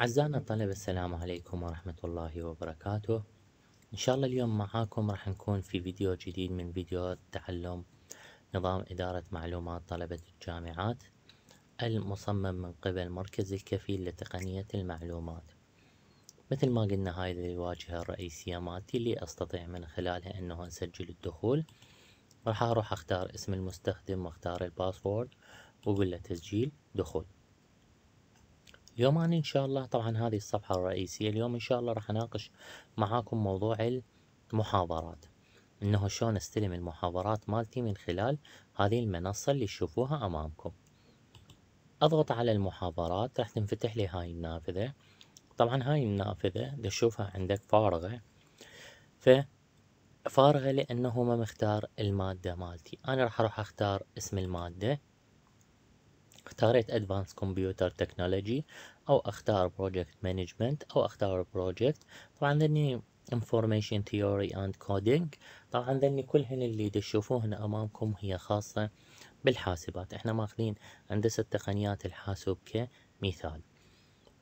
أعزائنا الطلبة السلام عليكم ورحمة الله وبركاته إن شاء الله اليوم معاكم راح نكون في فيديو جديد من فيديو تعلم نظام إدارة معلومات طلبة الجامعات المصمم من قبل مركز الكفيل لتقنية المعلومات مثل ما قلنا هاي الواجهة الرئيسية مالتي اللي أستطيع من خلالها أنه أسجل الدخول راح أروح أختار اسم المستخدم وأختار الباسورد وأقول له تسجيل دخول اليوم أنا إن شاء الله طبعا هذه الصفحة الرئيسية اليوم إن شاء الله راح أناقش معاكم موضوع المحاضرات إنه شلون أستلم المحاضرات مالتي من خلال هذه المنصة اللي تشوفوها أمامكم أضغط على المحاضرات راح تنفتح لي هاي النافذة طبعا هاي النافذة تشوفها عندك فارغة ف فارغة لأنه ما مختار المادة مالتي أنا راح أروح أختار اسم المادة اختاريت ادفانس كمبيوتر تكنولوجي أو أختار بروجكت مانجمنت أو أختار بروجكت طبعا ذني Information Theory and Coding طبعا ذني كلهن اللي تشوفوه هنا أمامكم هي خاصة بالحاسبات احنا ماخذين هندسة تقنيات الحاسوب كمثال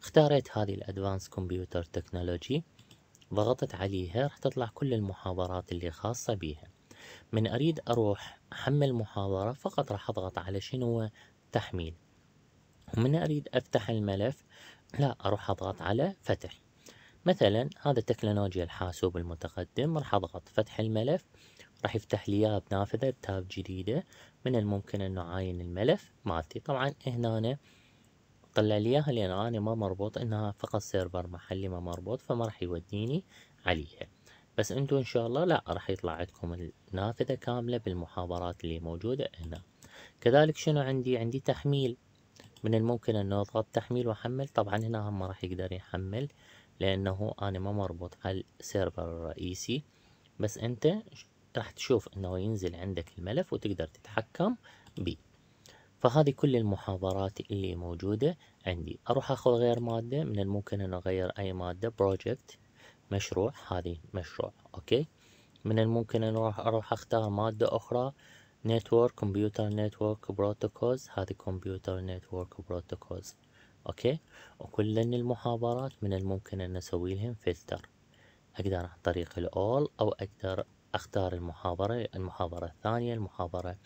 اختاريت هذه الادفانس كمبيوتر تكنولوجي ضغطت عليها راح تطلع كل المحاضرات اللي خاصة بيها من اريد اروح احمل محاضرة فقط راح اضغط على شنو تحميل ومن أريد أفتح الملف لا أروح أضغط على فتح مثلا هذا تكنولوجيا الحاسوب المتقدم راح أضغط فتح الملف راح يفتح لي اياه بنافذة بتاب جديدة من الممكن انه عاين الملف مالتي طبعا هنا طلع لي اياها لان انا ما مربوط انها فقط سيرفر محلي ما مربوط فما راح يوديني عليها بس انتم ان شاء الله لا راح يطلع عندكم النافذة كاملة بالمحاضرات اللي موجودة هنا كذلك شنو عندي عندي تحميل من الممكن انه اضغط تحميل واحمل طبعا هنا ما راح يقدر يحمل لانه انا ما مربوط على السيرفر الرئيسي بس انت راح تشوف انه ينزل عندك الملف وتقدر تتحكم به فهذه كل المحاضرات اللي موجودة عندي أروح أخذ غير مادة من الممكن أن أغير أي مادة بروجكت مشروع هذه مشروع أوكي من الممكن أن أروح أختار مادة أخرى نتورك كمبيوتر نتورك بروتوكولز هذه كمبيوتر نتورك بروتوكولز اوكي وكل المحاضرات من الممكن ان اسوي لهم فلتر اقدر عن طريق الاول او اقدر اختار المحاضرة المحاضرة الثانية المحاضرة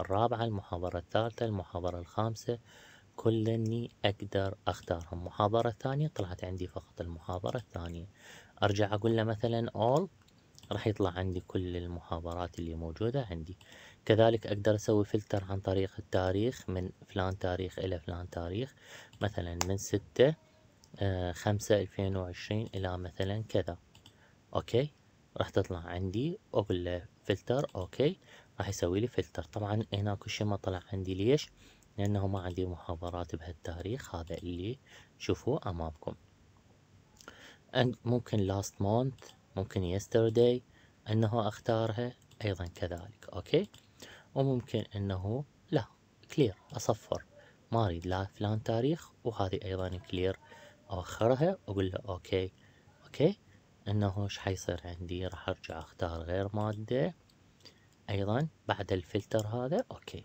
الرابعة المحاضرة الثالثة المحاضرة الخامسة اني اقدر اختارهم محاضرة ثانية طلعت عندي فقط المحاضرة الثانية ارجع اقول له مثلا all راح يطلع عندي كل المحاضرات اللي موجودة عندي كذلك أقدر أسوي فلتر عن طريق التاريخ من فلان تاريخ إلى فلان تاريخ مثلا من ستة آه، خمسة ألفين وعشرين إلى مثلا كذا أوكي راح تطلع عندي أقول له فلتر أوكي راح يسوي لي فلتر طبعا هنا كل شيء ما طلع عندي ليش لأنه ما عندي محاضرات بهالتاريخ هذا اللي تشوفوه أمامكم ممكن last month ممكن yesterday انه اختارها ايضا كذلك اوكي وممكن انه لا كلير اصفر ما اريد لا فلان تاريخ وهذه ايضا كلير اوخرها اقول له اوكي اوكي انه ايش حيصير عندي راح ارجع اختار غير مادة ايضا بعد الفلتر هذا اوكي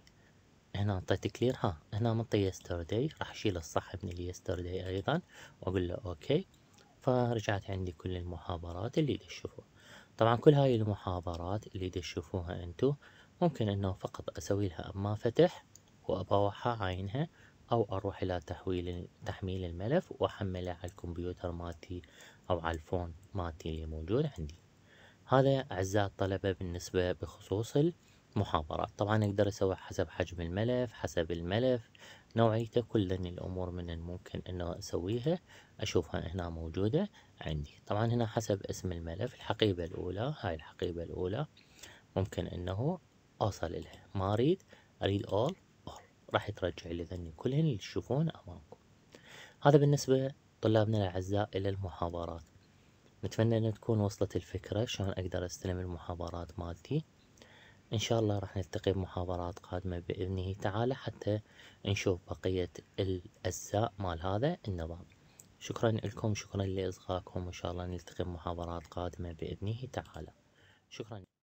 هنا انطيت كلير ها هنا منطي يسترداي راح اشيل الصح من اليسترداي ايضا واقول له اوكي فرجعت عندي كل المحاضرات اللي تشوفوها طبعا كل هاي المحاضرات اللي تشوفوها انتو ممكن انه فقط اسوي لها اما فتح وابوحها عينها او اروح الى تحويل تحميل الملف واحمله على الكمبيوتر مالتي او على الفون مالتي اللي موجود عندي هذا اعزائي الطلبه بالنسبه بخصوص محاضرات طبعا أقدر أسوي حسب حجم الملف حسب الملف نوعيته كل الأمور من الممكن أنه أسويها أشوفها هنا موجودة عندي طبعا هنا حسب اسم الملف الحقيبة الأولى هاي الحقيبة الأولى ممكن أنه أوصل لها ما أريد أريد أول أول راح يترجع لي ذني كلهن اللي تشوفون أمامكم هذا بالنسبة طلابنا الأعزاء إلى المحاضرات نتمنى أن تكون وصلت الفكرة شلون أقدر أستلم المحاضرات مالتي إن شاء الله راح نلتقي بمحاضرات قادمة بإذنه تعالى حتى نشوف بقية الأجزاء مال هذا النظام شكرا لكم شكرا لإصغائكم وإن شاء الله نلتقي بمحاضرات قادمة بإذنه تعالى شكرا